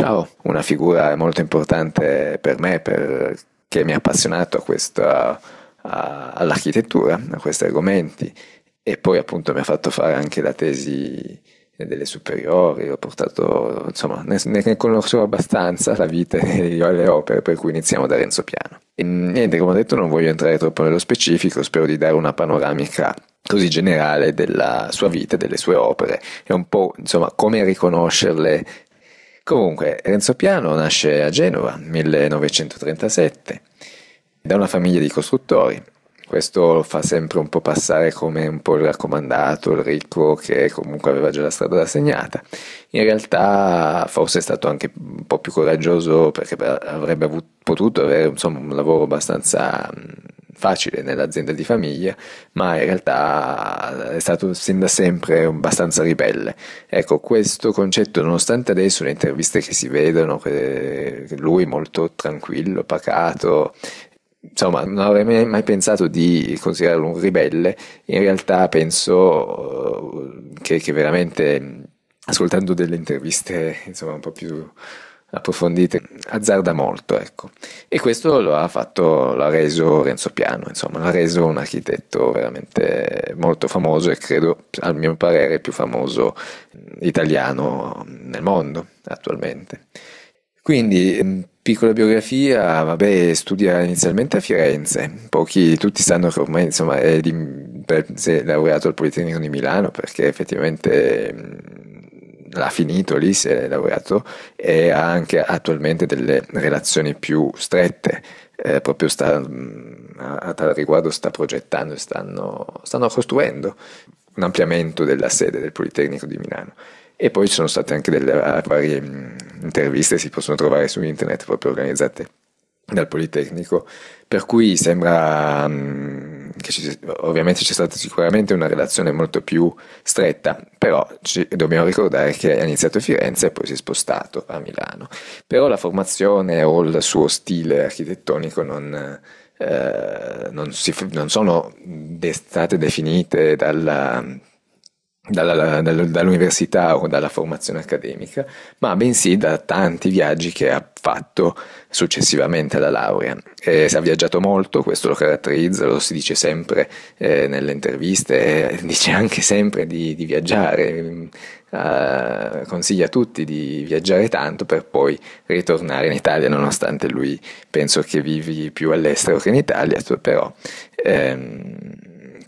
Ciao, una figura molto importante per me perché mi ha appassionato a questa, a, all'architettura, a questi argomenti e poi appunto mi ha fatto fare anche la tesi delle superiori, ho portato, insomma, ne, ne conoscevo abbastanza la vita e le opere, per cui iniziamo da Renzo Piano. E niente, come ho detto, non voglio entrare troppo nello specifico, spero di dare una panoramica così generale della sua vita, delle sue opere e un po' insomma come riconoscerle Comunque, Renzo Piano nasce a Genova nel 1937 da una famiglia di costruttori. Questo lo fa sempre un po' passare come un po' il raccomandato, il ricco che comunque aveva già la strada segnata. In realtà forse è stato anche un po' più coraggioso perché avrebbe potuto avere insomma, un lavoro abbastanza facile nell'azienda di famiglia, ma in realtà è stato sin da sempre abbastanza ribelle. Ecco, questo concetto, nonostante adesso le interviste che si vedono, lui molto tranquillo, pacato, insomma, non avrei mai pensato di considerarlo un ribelle, in realtà penso eh, che, che veramente ascoltando delle interviste, insomma, un po' più approfondite, azzarda molto, ecco. E questo lo ha fatto, l'ha reso Renzo Piano, insomma, l'ha reso un architetto veramente molto famoso e credo, al mio parere, il più famoso italiano nel mondo attualmente. Quindi, piccola biografia, vabbè, studia inizialmente a Firenze, pochi, tutti sanno che ormai, insomma, è di, per, si è laureato al Politecnico di Milano perché effettivamente ha finito lì, si è laureato e ha anche attualmente delle relazioni più strette. Eh, proprio sta, mm, a, a, tal riguardo sta progettando e stanno, stanno costruendo un ampliamento della sede del Politecnico di Milano. E poi ci sono state anche delle ah, varie mm, interviste, si possono trovare su internet proprio organizzate dal Politecnico, per cui sembra... Mh, mm, ci, ovviamente c'è stata sicuramente una relazione molto più stretta, però ci, dobbiamo ricordare che ha iniziato a Firenze e poi si è spostato a Milano. Però la formazione o il suo stile architettonico non, eh, non, si, non sono state definite dalla dalla, dall'università o dalla formazione accademica, ma bensì da tanti viaggi che ha fatto successivamente alla laurea. Eh, ha viaggiato molto, questo lo caratterizza, lo si dice sempre eh, nelle interviste, eh, dice anche sempre di, di viaggiare, eh, consiglia a tutti di viaggiare tanto per poi ritornare in Italia, nonostante lui penso che vivi più all'estero che in Italia, però... Ehm,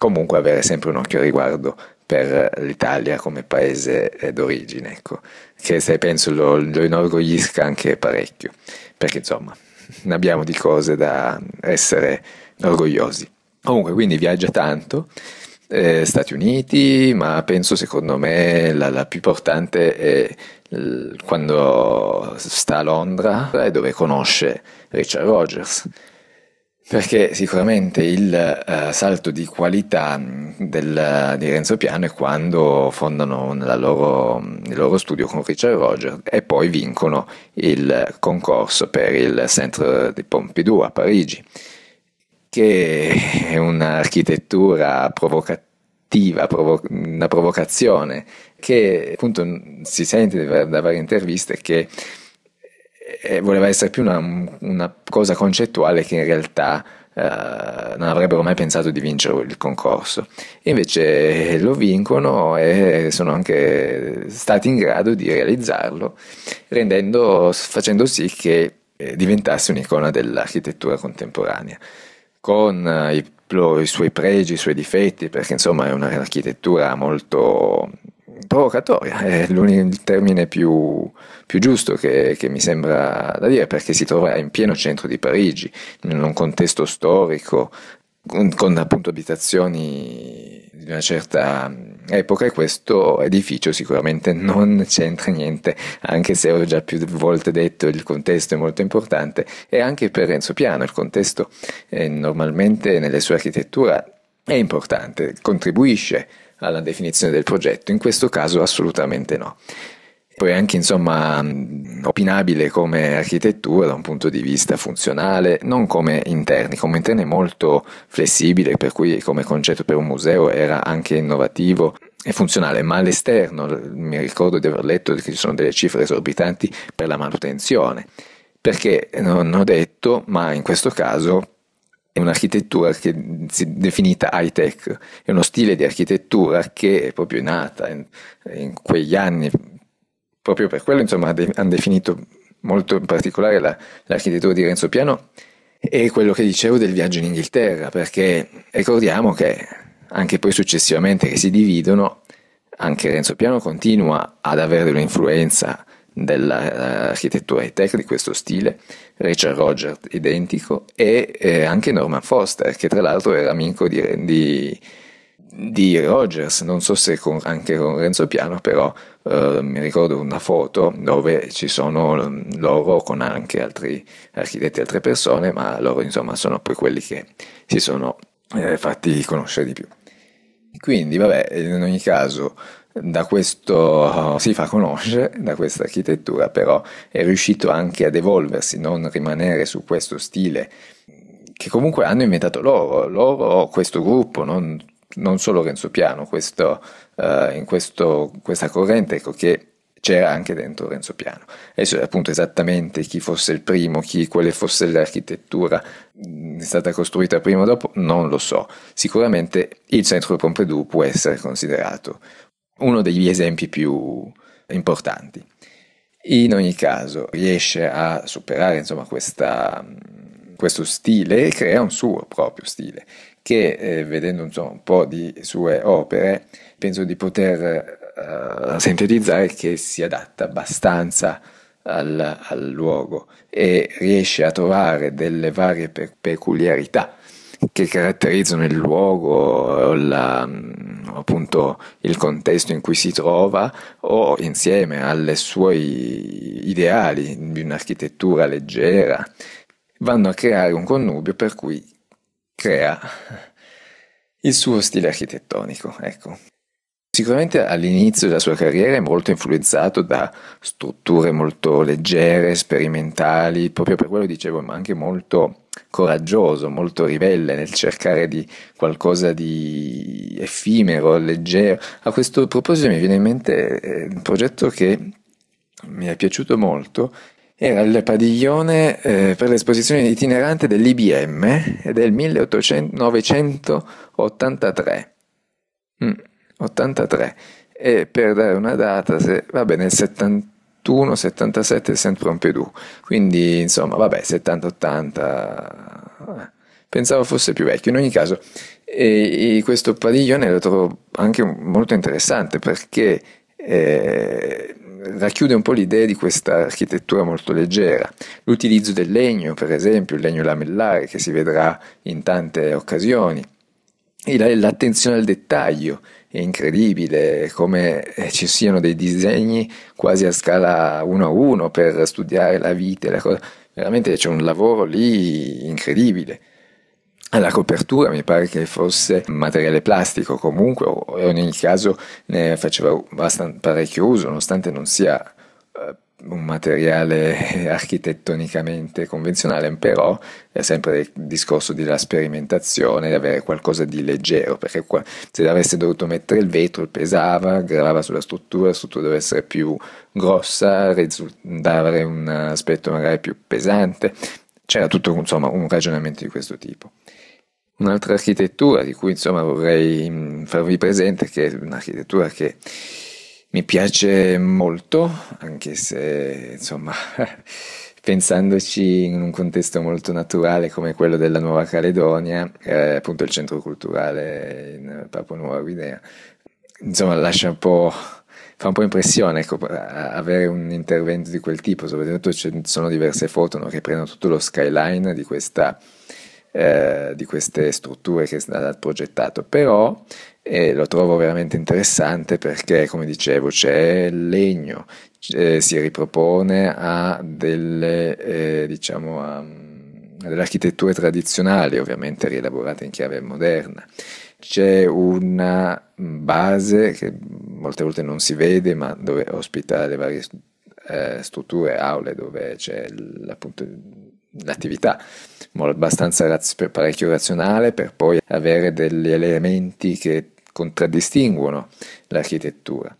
comunque avere sempre un occhio riguardo per l'Italia come paese eh, d'origine, ecco, che se penso lo, lo inorgoglisca anche parecchio, perché insomma ne abbiamo di cose da essere orgogliosi. Comunque, quindi viaggia tanto, eh, Stati Uniti, ma penso secondo me la, la più importante è quando sta a Londra e dove conosce Richard Rogers perché sicuramente il uh, salto di qualità mm, del, eh, di Renzo Piano è quando fondano loro, mm, il loro studio con Richard Roger e poi vincono il concorso per il Centre di Pompidou a Parigi, che è un'architettura provocativa, provo- una provocazione che appunto si sente da varie interviste che eh, voleva essere più una, una, cosa concettuale che in realtà eh, non avrebbero mai pensato di vincere il concorso. E invece eh, lo vincono e sono anche stati in grado di realizzarlo, rendendo, facendo sì che eh, diventasse un'icona dell'architettura contemporanea, con eh, i, i, suoi pregi, i suoi difetti, perché insomma è un'architettura molto provocatoria, è il termine più, più giusto che, che, mi sembra da dire, perché si trova in pieno centro di Parigi, in un contesto storico, con, con appunto abitazioni di una certa epoca e questo edificio sicuramente non c'entra niente, anche se ho già più volte detto il contesto è molto importante e anche per Renzo Piano il contesto eh, normalmente nelle sue architetture è importante, contribuisce alla definizione del progetto, in questo caso assolutamente no. Poi è anche insomma opinabile come architettura da un punto di vista funzionale, non come interni, come interni è molto flessibile, per cui come concetto per un museo era anche innovativo e funzionale, ma all'esterno mi ricordo di aver letto che ci sono delle cifre esorbitanti per la manutenzione, perché non ho detto, ma in questo caso è un'architettura che si è definita high tech, è uno stile di architettura che è proprio nata in, in quegli anni, proprio per quello insomma de- hanno definito molto in particolare la, l'architettura di Renzo Piano e quello che dicevo del viaggio in Inghilterra, perché ricordiamo che anche poi successivamente che si dividono, anche Renzo Piano continua ad avere dell'influenza dell'architettura eh, high tech di questo stile, Rachel Rogers identico e eh, anche Norman Foster che tra l'altro era amico di, di, di Rogers, non so se con, anche con Renzo Piano però eh, mi ricordo una foto dove ci sono mm, loro con anche altri architetti, altre persone, ma loro insomma sono poi quelli che si sono eh, fatti conoscere di più. Quindi vabbè, in ogni caso da questo oh, si fa conoscere, da questa architettura, però è riuscito anche ad evolversi, non rimanere su questo stile che comunque hanno inventato loro, loro questo gruppo, non, non solo Renzo Piano, questo, uh, in questo, questa corrente ecco, che c'era anche dentro Renzo Piano. Adesso cioè, appunto esattamente chi fosse il primo, chi quale fosse l'architettura mh, mm, è stata costruita prima o dopo, non lo so. Sicuramente il centro Pompidou può essere considerato uno degli esempi più importanti. In ogni caso riesce a superare insomma, questa, questo stile e crea un suo proprio stile che eh, vedendo insomma, un po' di sue opere penso di poter eh, sintetizzare che si adatta abbastanza al, al, luogo e riesce a trovare delle varie pe- peculiarità che caratterizzano il luogo, la, appunto il contesto in cui si trova o insieme alle sue ideali di un'architettura leggera, vanno a creare un connubio per cui crea il suo stile architettonico. Ecco. Sicuramente all'inizio della sua carriera è molto influenzato da strutture molto leggere, sperimentali, proprio per quello dicevo, ma anche molto coraggioso, molto ribelle nel cercare di qualcosa di effimero, leggero. A questo proposito mi viene in mente eh, un progetto che mi è piaciuto molto, era il padiglione eh, per l'esposizione itinerante dell'IBM eh, del 1983. Mm. 83 e per dare una data, se, vabbè nel 71, 77 è sempre un pedù, quindi insomma vabbè 70-80, eh, pensavo fosse più vecchio, in ogni caso e, e questo padiglione lo trovo anche molto interessante perché eh, racchiude un po' l'idea di questa architettura molto leggera. L'utilizzo del legno, per esempio, il legno lamellare che si vedrà in tante occasioni, l'attenzione al dettaglio è incredibile, come eh, ci siano dei disegni quasi a scala 1 a 1 per studiare la vita, la cosa. veramente c'è un lavoro lì incredibile. La copertura mi pare che fosse materiale plastico comunque, o in ogni caso ne faceva parecchio uso, nonostante non sia eh, un materiale architettonicamente convenzionale, però è sempre il discorso della sperimentazione, di avere qualcosa di leggero, perché qua, se avesse dovuto mettere il vetro pesava, gravava sulla struttura, la struttura doveva essere più grossa, dare un aspetto magari più pesante, c'era tutto insomma, un ragionamento di questo tipo. Un'altra architettura di cui insomma, vorrei farvi presente, che è un'architettura che mi piace molto, anche se insomma, pensandoci in un contesto molto naturale come quello della Nuova Caledonia, eh, appunto il centro culturale in Papua Nuova Guinea, insomma lascia un po', fa un po' impressione ecco, avere un intervento di quel tipo, soprattutto ci sono diverse foto no, che prendono tutto lo skyline di questa... Eh, di queste strutture che è stato progettato, però e lo trovo veramente interessante perché, come dicevo, c'è il legno, eh, si ripropone a delle, eh, diciamo, a, a mm, delle architetture tradizionali, ovviamente rielaborate in chiave moderna. C'è una base che molte volte non si vede, ma dove ospita le varie eh, strutture, aule, dove c'è l, appunto l'attività abbastanza raz- parecchio razionale per poi avere degli elementi che contraddistinguono l'architettura.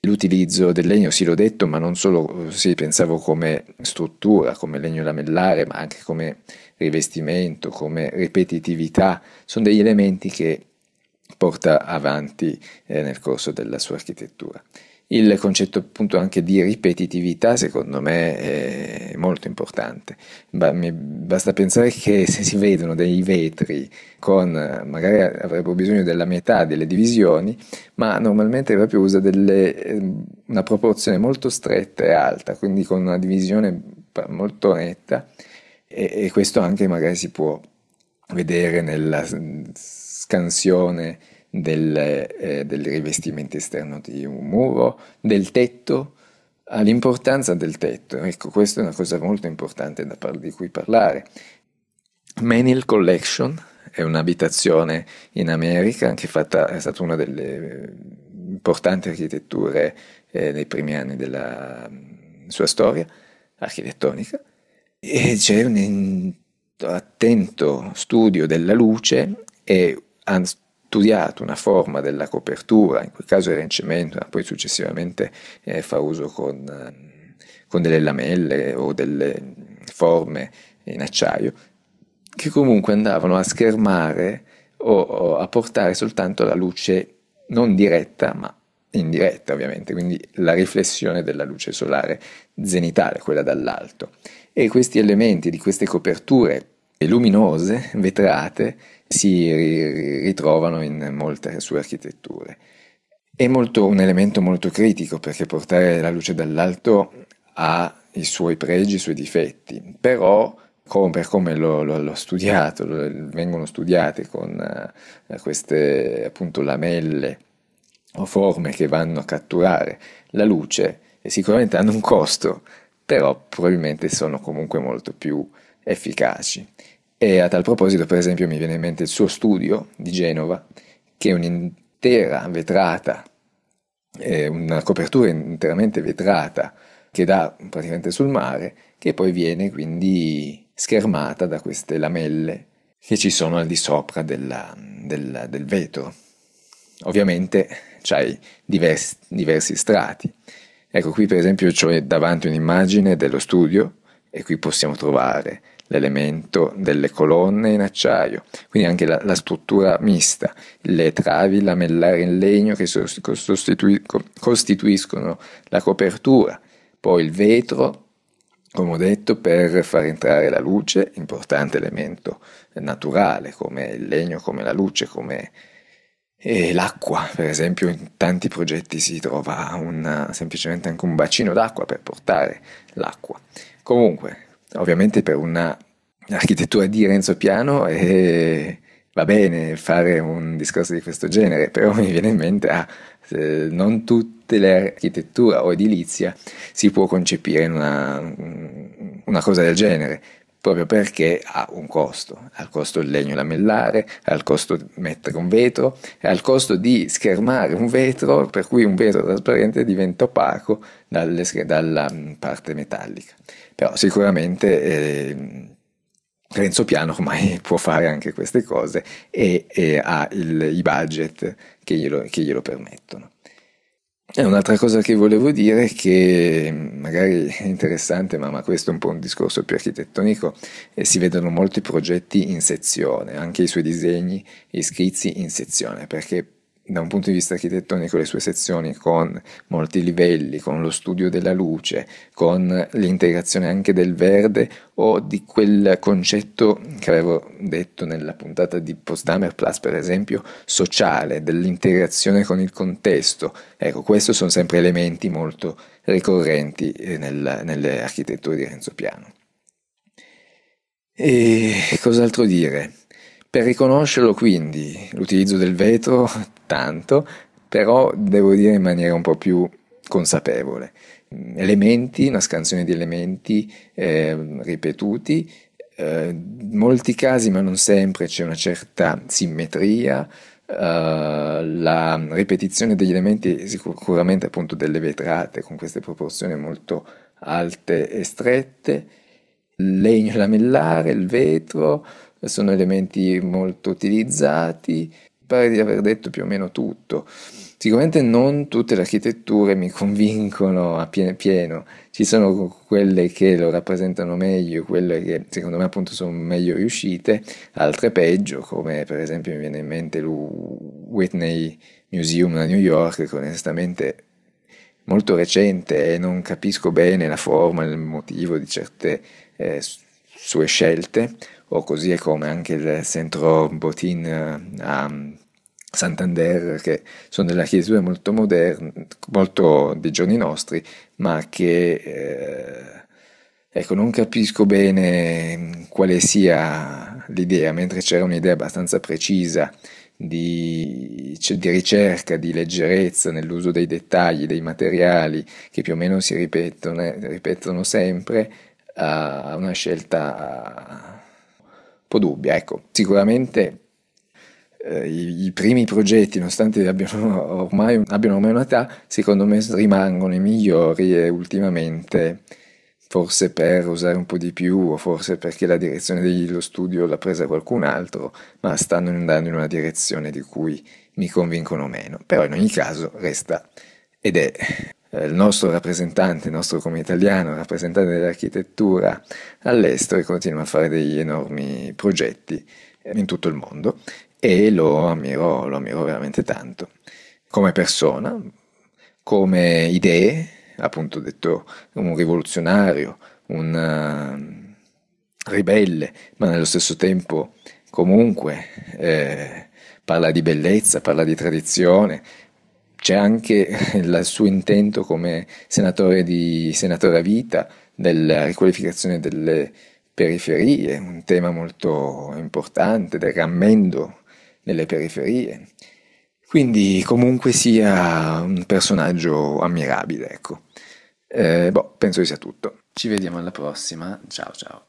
L'utilizzo del legno, sì l'ho detto, ma non solo, sì, pensavo come struttura, come legno lamellare, ma anche come rivestimento, come ripetitività, sono degli elementi che porta avanti eh, nel corso della sua architettura. Il concetto appunto anche di ripetitività secondo me è molto importante. basta pensare che se si vedono dei vetri con magari avrebbero bisogno della metà delle divisioni, ma normalmente proprio usa delle, ehm, una proporzione molto stretta e alta, quindi con una divisione molto netta e, e questo anche magari si può vedere nella scansione del, eh, del rivestimento esterno di un muro, del tetto, all'importanza del tetto. Ecco, questa è una cosa molto importante par- di cui parlare. Menil Collection è un'abitazione in America, anche fatta, è stata una delle eh, importanti architetture eh, dei primi anni della mm, sua storia architettonica, e c'è un attento studio della luce e studiato una forma della copertura, in quel caso era in cemento, ma poi successivamente eh, fa uso con, ehm, con delle lamelle o delle forme in acciaio, che comunque andavano a schermare o, o a portare soltanto la luce non diretta, ma indiretta ovviamente, quindi la riflessione della luce solare zenitale, quella dall'alto. E questi elementi di queste coperture luminose, vetrate, si ritrovano in molte sue architetture. È molto, un elemento molto critico perché portare la luce dall'alto ha i suoi pregi, i suoi difetti, però come, per come l'ho, l'ho, l'ho studiato, lo, vengono studiate con uh, queste appunto lamelle o forme che vanno a catturare la luce, e sicuramente hanno un costo, però probabilmente sono comunque molto più efficaci. E a tal proposito, per esempio, mi viene in mente il suo studio di Genova, che è un'intera vetrata, eh, una copertura interamente vetrata che dà praticamente sul mare, che poi viene quindi schermata da queste lamelle che ci sono al di sopra della, della, del vetro. Ovviamente c'hai diversi, diversi strati. Ecco, qui per esempio c'è cioè, davanti un'immagine dello studio e qui possiamo trovare l'elemento delle colonne in acciaio, quindi anche la, la struttura mista, le travi lamellari in legno che sostitui, costituiscono la copertura, poi il vetro, come ho detto, per far entrare la luce, importante elemento naturale come il legno, come la luce, come e l'acqua, per esempio, in tanti progetti si trova una, semplicemente anche un bacino d'acqua per portare l'acqua. Comunque, ovviamente per un'architettura di Renzo Piano e va bene fare un discorso di questo genere, però mi viene in mente, ah, non tutte le architettura o edilizia si può concepire in una, una cosa del genere, proprio perché ha un costo, al costo del legno lamellare, al costo di mettere un vetro, al costo di schermare un vetro, per cui un vetro trasparente diventa opaco dalle, dalla mm, parte metallica. Però sicuramente eh, Renzo Piano ormai può fare anche queste cose e, e ha il, i budget che glielo, che glielo permettono. E eh, un'altra cosa che volevo dire, che mm, magari è interessante, ma, ma, questo è un po' un discorso più architettonico, eh, si vedono molti progetti in sezione, anche i suoi disegni e schizzi in sezione, perché da un punto di vista architettonico le sue sezioni con molti livelli, con lo studio della luce, con l'integrazione anche del verde o di quel concetto che avevo detto nella puntata di Postdamer Plus, per esempio, sociale, dell'integrazione con il contesto. Ecco, questi sono sempre elementi molto ricorrenti eh, nel, nelle architetture di Renzo Piano. E cos'altro dire? Per riconoscerlo quindi l'utilizzo del vetro tanto, però devo dire in maniera un po' più consapevole. Elementi, una scansione di elementi eh, ripetuti, eh, in molti casi ma non sempre c'è una certa simmetria, Uh, la ripetizione degli elementi, sicuramente appunto delle vetrate con queste proporzioni molto alte e strette, il legno lamellare, il vetro, sono elementi molto utilizzati, pare di aver detto più o meno tutto. Sicuramente non tutte le architetture mi convincono a pieno, pieno, ci sono quelle che lo rappresentano meglio, quelle che secondo me appunto sono meglio riuscite, altre peggio, come per esempio mi viene in mente il Whitney Museum a New York, che onestamente molto recente e non capisco bene la forma, il motivo di certe eh, sue scelte o così è come anche il centro Botin eh, a Santander, che sono delle chiesure molto moderne, molto dei giorni nostri, ma che eh, ecco, non capisco bene quale sia l'idea, mentre c'era un'idea abbastanza precisa di, cioè, di, ricerca, di leggerezza nell'uso dei dettagli, dei materiali che più o meno si ripetono, ripetono sempre, a una scelta po' dubbia. Ecco, sicuramente eh, i, i, primi progetti, nonostante abbiano ormai, abbiano ormai un'età, secondo me rimangono i migliori e ultimamente forse per usare un po' di più o forse perché la direzione dello studio l'ha presa qualcun altro, ma stanno andando in una direzione di cui mi convincono meno. Però in ogni caso resta ed è eh, il nostro rappresentante, il nostro come italiano, rappresentante dell'architettura all'estero e continua a fare degli enormi progetti eh, in tutto il mondo e lo ammiro, lo ammiro veramente tanto come persona, come idee, appunto detto un rivoluzionario, un uh, ribelle, ma nello stesso tempo comunque eh, parla di bellezza, parla di tradizione, c'è anche il suo intento come senatore, di, senatore a vita della riqualificazione delle periferie, un tema molto importante del rammendo nelle periferie. Quindi comunque sia un personaggio ammirabile, ecco. Eh, boh, penso che sia tutto. Ci vediamo alla prossima, ciao ciao.